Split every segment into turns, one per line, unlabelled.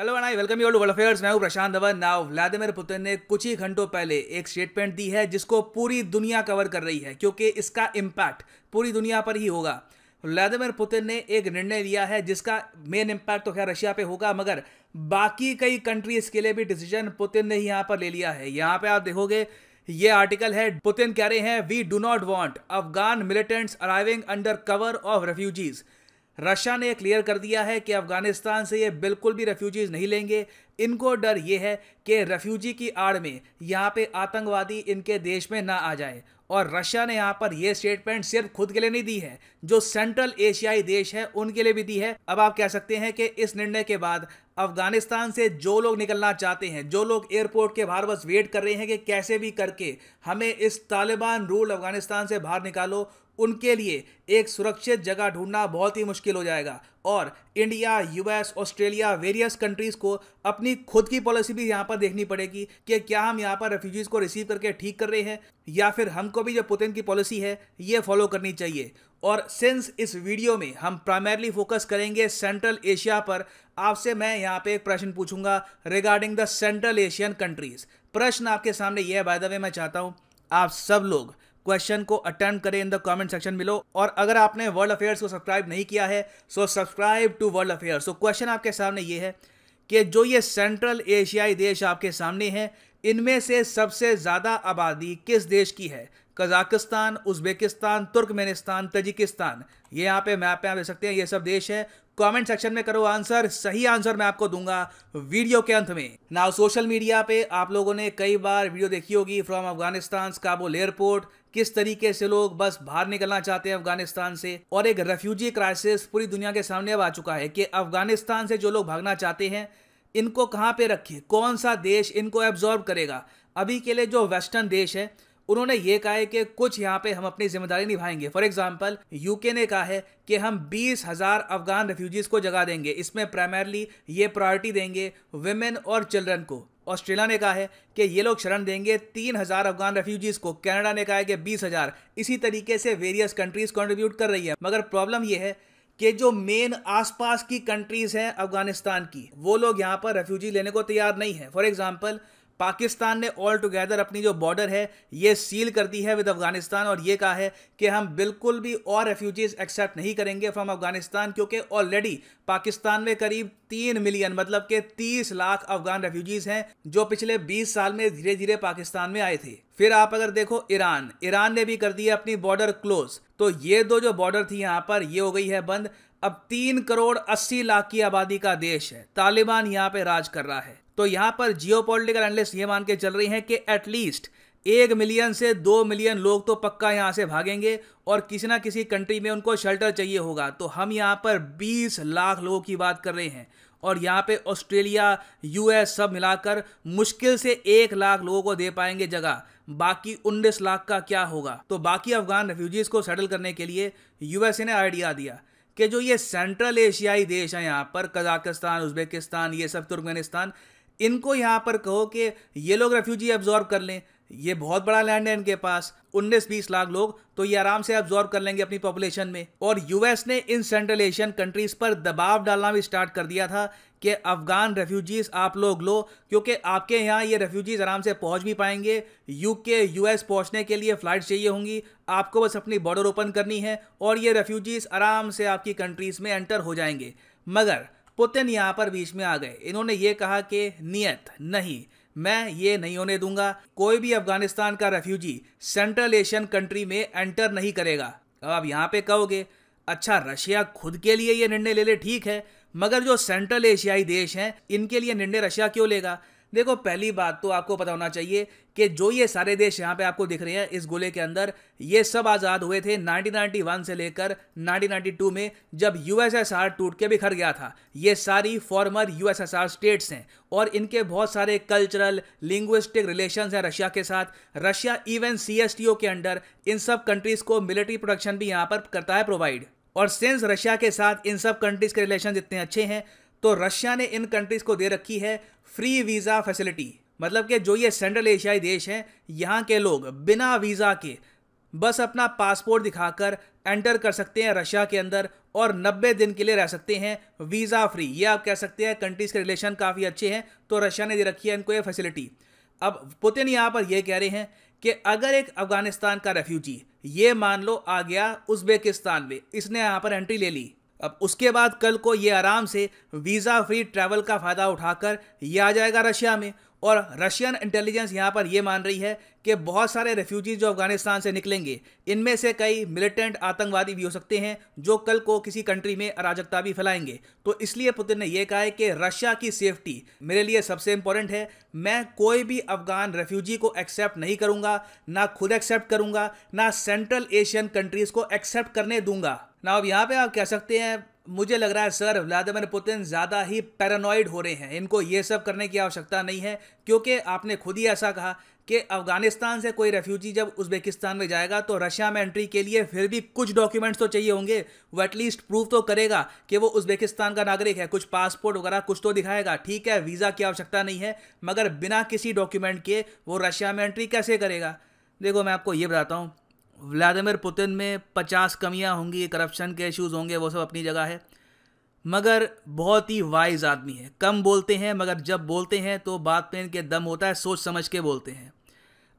hello and I welcome you all affairs मैं हूं Prashant Dhawan now Vladimir Putin ने कुछ ही घंटों पहले एक स्टेटमेंट दी है जिसको पूरी दुनिया कवर कर रही है क्योंकि इसका इम्पैक्ट पूरी दुनिया पर ही होगा व्लादिमिर पुतिन ने एक निर्णय लिया है जिसका मेन इम्पैक्ट तो खैर रशिया पे होगा मगर बाकी कई कंट्रीज के लिए भी डिसीजन पुतिन ने यहाँ पर ले लिया है यहाँ पे आप देखोगे ये आर्टिकल है पुतिन कह रहे हैं we do not want Afghan militants arriving under cover of refugees Russia ने क्लियर कर दिया है कि अफगानिस्तान से ये बिल्कुल भी रेफ्यूजीज नहीं लेंगे इनको डर ये है कि रेफ्यूजी की आड़ में यहाँ पे आतंकवादी इनके देश में ना आ जाए और रशिया ने यहाँ पर यह स्टेटमेंट सिर्फ खुद के लिए नहीं दी है जो सेंट्रल एशियाई देश है उनके लिए भी दी है अब आप कह सकते हैं कि इस निर्णय के बाद अफगानिस्तान से जो लोग निकलना चाहते हैं जो लोग एयरपोर्ट के बाहर बस वेट कर रहे हैं कि कैसे भी करके हमें इस तालिबान रूल अफगानिस्तान से बाहर निकालो उनके लिए एक सुरक्षित जगह ढूंढना बहुत ही मुश्किल हो जाएगा और India US Australia various countries को अपनी खुद की पॉलिसी भी यहाँ पर देखनी पड़ेगी कि क्या हम यहाँ पर रेफ्यूजीज़ को रिसीव करके ठीक कर रहे हैं या फिर हमको भी जो पुतिन की पॉलिसी है ये फॉलो करनी चाहिए और सिंस इस वीडियो में हम प्राइमरली फोकस करेंगे सेंट्रल एशिया पर आपसे मैं यहाँ पे एक प्रश्न पूछूंगा regarding the central Asian countries प्रश्न आपके सामने यह बाय द वे मैं चाहता हूँ आप सब लोग क्वेश्चन को अटेम्प्ट करें इन द कमेंट सेक्शन मिलो और अगर आपने वर्ल्ड अफेयर्स को सब्सक्राइब नहीं किया है so subscribe to world affairs so question आपके सामने ये है कि जो ये सेंट्रल एशियाई देश आपके सामने हैं इनमें से सबसे ज़्यादा आबादी किस देश की है कजाकिस्तान उज्बेकिस्तान तुर्कमेनिस्तान तजिकिस्तान ये यहाँ पे मैप पे आप देख सकते हैं ये सब देश है कमेंट सेक्शन में करो आंसर सही आंसर मैं आपको दूंगा वीडियो के अंत में नाउ सोशल मीडिया पे आप लोगों ने कई बार वीडियो देखी होगी फ्रॉम अफगानिस्तान काबुल एयरपोर्ट किस तरीके से लोग बस बाहर निकलना चाहते हैं अफगानिस्तान से और एक रेफ्यूजी क्राइसिस पूरी दुनिया के सामने अब आ चुका है कि अफगानिस्तान से जो लोग भागना चाहते हैं इनको कहाँ पे रखें कौन सा देश इनको एब्जॉर्ब करेगा अभी के लिए जो वेस्टर्न देश है उन्होंने ये कहा है कि कुछ यहाँ पे हम अपनी जिम्मेदारी निभाएंगे फॉर एग्जाम्पल यूके ने कहा है कि हम बीस हज़ार अफगान रेफ्यूजीज़ को जगा देंगे इसमें प्राइमरली ये प्रायोरिटी देंगे वेमेन और चिल्ड्रन को ऑस्ट्रेलिया ने कहा है कि ये लोग शरण देंगे तीन हज़ार अफगान रेफ्यूजीज़ को कनाडा ने कहा है कि बीस हज़ार इसी तरीके से वेरियस कंट्रीज़ कॉन्ट्रीब्यूट कर रही है मगर प्रॉब्लम ये है कि जो मेन आसपास की कंट्रीज़ हैं अफगानिस्तान की वो लोग यहाँ पर रेफ्यूजी लेने को तैयार नहीं है फॉर एग्जाम्पल पाकिस्तान ने ऑल टुगेदर अपनी जो बॉर्डर है ये सील कर दी है विद अफगानिस्तान और ये कहा है कि हम बिल्कुल भी और रेफ्यूजीज एक्सेप्ट नहीं करेंगे फ्रॉम अफगानिस्तान क्योंकि ऑलरेडी पाकिस्तान में करीब तीन मिलियन मतलब के तीस लाख अफगान रेफ्यूजीज हैं जो पिछले बीस साल में धीरे धीरे पाकिस्तान में आए थे फिर आप अगर देखो ईरान ईरान ने भी कर दी है अपनी बॉर्डर क्लोज तो ये दो जो बॉर्डर थी यहाँ पर ये हो गई है बंद अब तीन करोड़ अस्सी लाख की आबादी का देश है तालिबान यहाँ पे राज कर रहा है तो यहाँ पर जियो पोलिटिकल एनलिस्ट ये मान के चल रही हैं कि एटलीस्ट एक मिलियन से दो मिलियन लोग तो पक्का यहाँ से भागेंगे और किसी ना किसी कंट्री में उनको शेल्टर चाहिए होगा तो हम यहाँ पर 20 लाख लोगों की बात कर रहे हैं और यहाँ पे ऑस्ट्रेलिया यूएस सब मिलाकर मुश्किल से एक लाख लोगों को दे पाएंगे जगह बाकी उन्नीस लाख का क्या होगा तो बाकी अफगान रेफ्यूजीज़ को सेटल करने के लिए यूएसए ने आइडिया दिया कि जो ये सेंट्रल एशियाई देश हैं यहाँ पर कजाकिस्तान उज्बेकिस्तान ये सब तुर्कमेनिस्तान इनको यहाँ पर कहो कि ये लोग रेफ्यूजी एब्जॉर्व कर लें ये बहुत बड़ा लैंड है इनके पास 19-20 लाख लोग तो ये आराम से एब्जॉर्व कर लेंगे अपनी पॉपुलेशन में और यूएस ने इन सेंट्रल एशियन कंट्रीज पर दबाव डालना भी स्टार्ट कर दिया था कि अफगान रेफ्यूजीज आप लोग लो क्योंकि आपके यहाँ ये रेफ्यूजीज आराम से पहुँच भी पाएंगे यूके यूएस पहुँचने के लिए फ़्लाइट चाहिए होंगी आपको बस अपनी बॉर्डर ओपन करनी है और ये रेफ्यूजीज आराम से आपकी कंट्रीज़ में एंटर हो जाएंगे मगर पुतिन यहाँ पर बीच में आ गए इन्होंने ये कहा कि नियत नहीं मैं ये नहीं होने दूंगा कोई भी अफगानिस्तान का रेफ्यूजी सेंट्रल एशियन कंट्री में एंटर नहीं करेगा अब आप यहाँ पे कहोगे अच्छा रशिया खुद के लिए ये निर्णय ले ले ठीक है मगर जो सेंट्रल एशियाई देश हैं इनके लिए निर्णय रशिया क्यों लेगा देखो पहली बात तो आपको पता होना चाहिए कि जो ये सारे देश यहाँ पे आपको दिख रहे हैं इस गोले के अंदर ये सब आज़ाद हुए थे 1991 से लेकर 1992 में जब यूएसएसआर टूट के बिखर गया था ये सारी फॉर्मर यूएसएसआर स्टेट्स हैं और इनके बहुत सारे कल्चरल लिंग्विस्टिक रिलेशंस हैं रशिया के साथ रशिया इवन सी के अंडर इन सब कंट्रीज़ को मिलिट्री प्रोडक्शन भी यहाँ पर करता है प्रोवाइड और सिंस रशिया के साथ इन सब कंट्रीज़ के रिलेशन इतने अच्छे हैं तो रशिया ने इन कंट्रीज़ को दे रखी है फ्री वीज़ा फैसिलिटी मतलब कि जो ये सेंट्रल एशियाई देश हैं यहाँ के लोग बिना वीज़ा के बस अपना पासपोर्ट दिखाकर एंटर कर सकते हैं रशिया के अंदर और 90 दिन के लिए रह सकते हैं वीज़ा फ्री ये आप कह सकते हैं कंट्रीज़ के रिलेशन काफ़ी अच्छे हैं तो रशिया ने दे रखी है इनको ये फैसिलिटी अब पुतिन यहाँ पर यह कह रहे हैं कि अगर एक अफ़गानिस्तान का रेफ्यूजी ये मान लो आ गया उज्बेकिस्तान में इसने यहाँ पर एंट्री ले ली अब उसके बाद कल को ये आराम से वीज़ा फ्री ट्रैवल का फ़ायदा उठाकर ये आ जाएगा रशिया में और रशियन इंटेलिजेंस यहाँ पर यह मान रही है कि बहुत सारे रेफ्यूजीज जो अफगानिस्तान से निकलेंगे इनमें से कई मिलिटेंट आतंकवादी भी हो सकते हैं जो कल को किसी कंट्री में अराजकता भी फैलाएंगे तो इसलिए पुतिन ने यह कहा है कि रशिया की सेफ्टी मेरे लिए सबसे इंपॉर्टेंट है मैं कोई भी अफगान रेफ्यूजी को एक्सेप्ट नहीं करूँगा ना खुद एक्सेप्ट करूँगा ना सेंट्रल एशियन कंट्रीज़ को एक्सेप्ट करने दूंगा ना यहाँ पे आप कह सकते हैं मुझे लग रहा है सर व्लादिमिर पुतिन ज़्यादा ही पैरानॉइड हो रहे हैं इनको ये सब करने की आवश्यकता नहीं है क्योंकि आपने खुद ही ऐसा कहा कि अफ़गानिस्तान से कोई रेफ्यूजी जब उज़्बेकिस्तान में जाएगा तो रशिया में एंट्री के लिए फिर भी कुछ डॉक्यूमेंट्स तो चाहिए होंगे वो एटलीस्ट प्रूव तो करेगा कि वो उज़्बेकिस्तान का नागरिक है कुछ पासपोर्ट वगैरह कुछ तो दिखाएगा ठीक है वीज़ा की आवश्यकता नहीं है मगर बिना किसी डॉक्यूमेंट के वो रशिया में एंट्री कैसे करेगा देखो मैं आपको ये बताता हूँ व्लादिमिर पुतिन में पचास कमियां होंगी करप्शन के इश्यूज़ होंगे वो सब अपनी जगह है मगर बहुत ही वाइज आदमी है कम बोलते हैं मगर जब बोलते हैं तो बात पे इनके दम होता है सोच समझ के बोलते हैं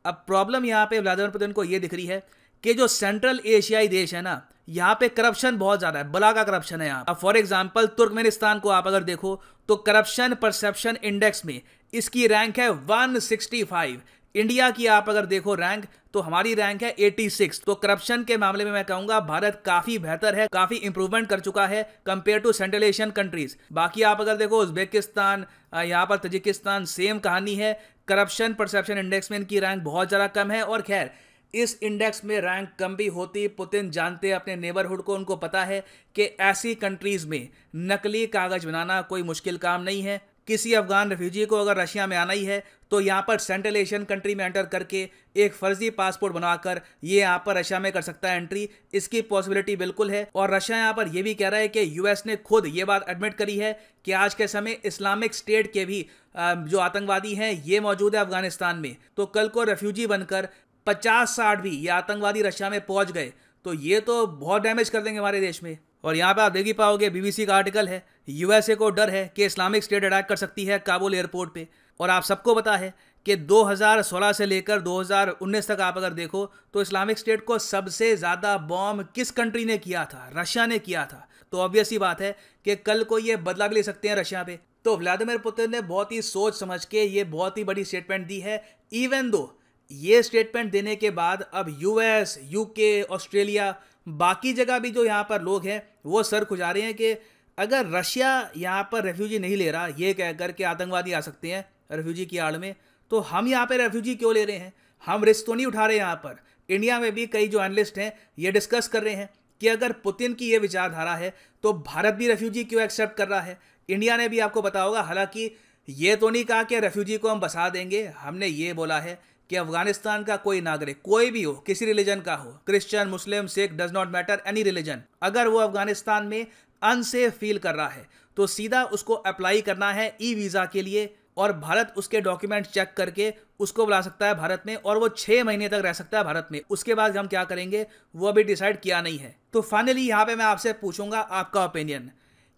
अब प्रॉब्लम यहाँ पे व्लादिमिर पुतिन को ये दिख रही है कि जो सेंट्रल एशियाई देश है ना यहाँ पे करप्शन बहुत ज़्यादा है बला का करप्शन है यहाँ अब फॉर एग्जाम्पल तुर्कमेनिस्तान को आप अगर देखो तो करप्शन परसेप्शन इंडेक्स में इसकी रैंक है 165 इंडिया की आप अगर देखो रैंक तो हमारी रैंक है 86 तो करप्शन के मामले में मैं कहूंगा भारत काफी बेहतर है काफी इंप्रूवमेंट कर चुका है compare to central Asian countries बाकी आप अगर देखो उज्बेकिस्तान यहाँ पर तजिकिस्तान सेम कहानी है करप्शन परसेप्शन इंडेक्स में इनकी रैंक बहुत ज़्यादा कम है और खैर इस इंडेक्स में रैंक कम भी होती पुतिन जानते अपने नेबरहुड को उनको पता है कि ऐसी कंट्रीज़ में नकली कागज़ बनाना कोई मुश्किल काम नहीं है किसी अफगान रेफ्यूजी को अगर रशिया में आना ही है तो यहाँ पर सेंट्रल एशियन कंट्री में एंटर करके एक फर्जी पासपोर्ट बनाकर ये यहाँ पर रशिया में कर सकता है एंट्री इसकी पॉसिबिलिटी बिल्कुल है और रशिया यहाँ पर यह भी कह रहा है कि यूएस ने खुद ये बात एडमिट करी है कि आज के समय इस्लामिक स्टेट के भी जो आतंकवादी हैं ये मौजूद है अफगानिस्तान में तो कल को रेफ्यूजी बनकर पचास साठ भी ये आतंकवादी रशिया में पहुंच गए तो ये तो बहुत डैमेज कर देंगे हमारे देश में और यहाँ पे आप देख ही पाओगे बीबीसी का आर्टिकल है यूएसए को डर है कि इस्लामिक स्टेट अटैक कर सकती है काबुल एयरपोर्ट पे और आप सबको पता है कि 2016 से लेकर 2019 तक आप अगर देखो तो इस्लामिक स्टेट को सबसे ज़्यादा बॉम्ब किस कंट्री ने किया था रशिया ने किया था तो ऑब्वियस ही बात है कि कल को ये बदला भी ले सकते हैं रशिया पे तो व्लादिमिर पुतिन ने बहुत ही सोच समझ के ये बहुत ही बड़ी स्टेटमेंट दी है इवन दो ये स्टेटमेंट देने के बाद अब यूएस यूके ऑस्ट्रेलिया बाकी जगह भी जो यहाँ पर लोग हैं वो सर खुजा रहे हैं कि अगर रशिया यहाँ पर रेफ्यूजी नहीं ले रहा ये कह के आतंकवादी आ सकते हैं रेफ्यूजी की आड़ में तो हम यहाँ पर रेफ्यूजी क्यों ले रहे हैं हम रिस्क तो नहीं उठा रहे यहाँ पर इंडिया में भी कई जो एनलिस्ट हैं ये डिस्कस कर रहे हैं कि अगर पुतिन की ये विचारधारा है तो भारत भी रेफ्यूजी क्यों एक्सेप्ट कर रहा है इंडिया ने भी आपको बताओगा होगा हालांकि ये तो नहीं कहा कि रेफ्यूजी को हम बसा देंगे हमने ये बोला है कि अफगानिस्तान का कोई नागरिक कोई भी हो किसी रिलीजन का हो Christian Muslim Sikh does not matter any religion अगर वो अफगानिस्तान में अनसेफ फील कर रहा है तो सीधा उसको अप्लाई करना है ई वीज़ा के लिए और भारत उसके डॉक्यूमेंट चेक करके उसको बुला सकता है भारत में और वो छः महीने तक रह सकता है भारत में उसके बाद हम क्या करेंगे वो अभी डिसाइड किया नहीं है तो फाइनली यहाँ पे मैं आपसे पूछूंगा आपका ओपिनियन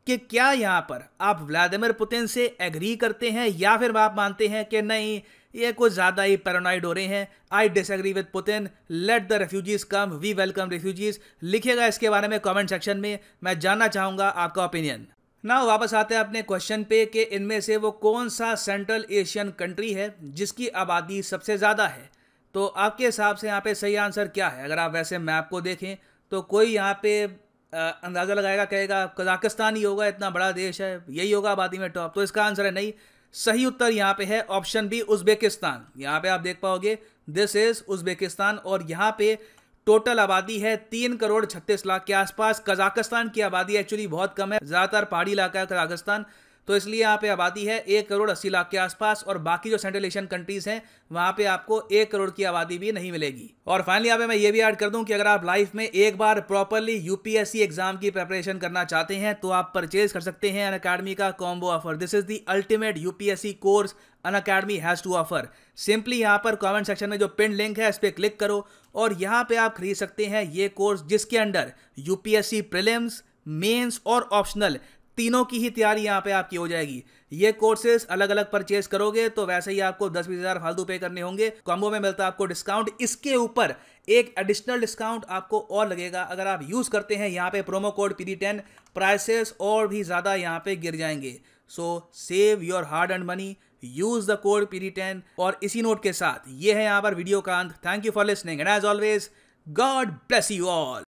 कि क्या यहाँ पर आप व्लादिमिर पुतिन से एग्री करते हैं या फिर आप मानते हैं कि नहीं ये कुछ ज़्यादा ही पैरानाइड हो रहे हैं I disagree with Putin let the refugees come we welcome refugees लिखिएगा इसके बारे में कमेंट सेक्शन में मैं जानना चाहूँगा आपका ओपिनियन ना वापस आते हैं अपने क्वेश्चन पे कि इनमें से वो कौन सा सेंट्रल एशियन कंट्री है जिसकी आबादी सबसे ज़्यादा है तो आपके हिसाब से यहाँ पे सही आंसर क्या है अगर आप वैसे मैप को देखें तो कोई यहाँ पे अंदाज़ा लगाएगा कहेगा कजाकिस्तान ही होगा इतना बड़ा देश है यही होगा आबादी में टॉप तो इसका आंसर है नहीं सही उत्तर यहाँ पे है ऑप्शन बी उज्बेकिस्तान यहाँ पे आप देख पाओगे दिस इज उज्बेकिस्तान और यहाँ पे टोटल आबादी है तीन करोड़ छत्तीस लाख के आसपास कजाकिस्तान की आबादी एक्चुअली बहुत कम है ज़्यादातर पहाड़ी इलाका है कजाकिस्तान तो इसलिए यहाँ पे आबादी है एक करोड़ अस्सी लाख के आसपास और बाकी जो सेंट्रल एशियन कंट्रीज हैं वहाँ पे आपको एक करोड़ की आबादी भी नहीं मिलेगी और फाइनली यहाँ पे मैं ये भी ऐड कर दूँ कि अगर आप लाइफ में एक बार प्रॉपरली यूपीएससी एग्जाम की प्रेपरेशन करना चाहते हैं तो आप परचेज कर सकते हैं अन अकेडमी का combo offer this is the ultimate UPSC course Unacademy has to offer simply यहाँ पर कॉमेंट सेक्शन में जो पिन लिंक है इस पर क्लिक करो और यहाँ पे आप खरीद सकते हैं ये कोर्स जिसके अंडर यूपीएससी प्रीलिम्स मेन्स और ऑप्शनल तीनों की ही तैयारी यहाँ पे आपकी हो जाएगी ये कोर्सेज अलग अलग परचेज करोगे तो वैसे ही आपको दस बीस हज़ार फालतू पे करने होंगे कॉम्बो में मिलता है आपको डिस्काउंट इसके ऊपर एक एडिशनल डिस्काउंट आपको और लगेगा अगर आप यूज़ करते हैं यहाँ पे promo code P D ten prices और भी ज़्यादा यहाँ पे गिर जाएंगे so save your hard and money use the code P D ten और इसी नोट के साथ ये है यहाँ पर वीडियो का अंत thank you for listening and as always God bless you all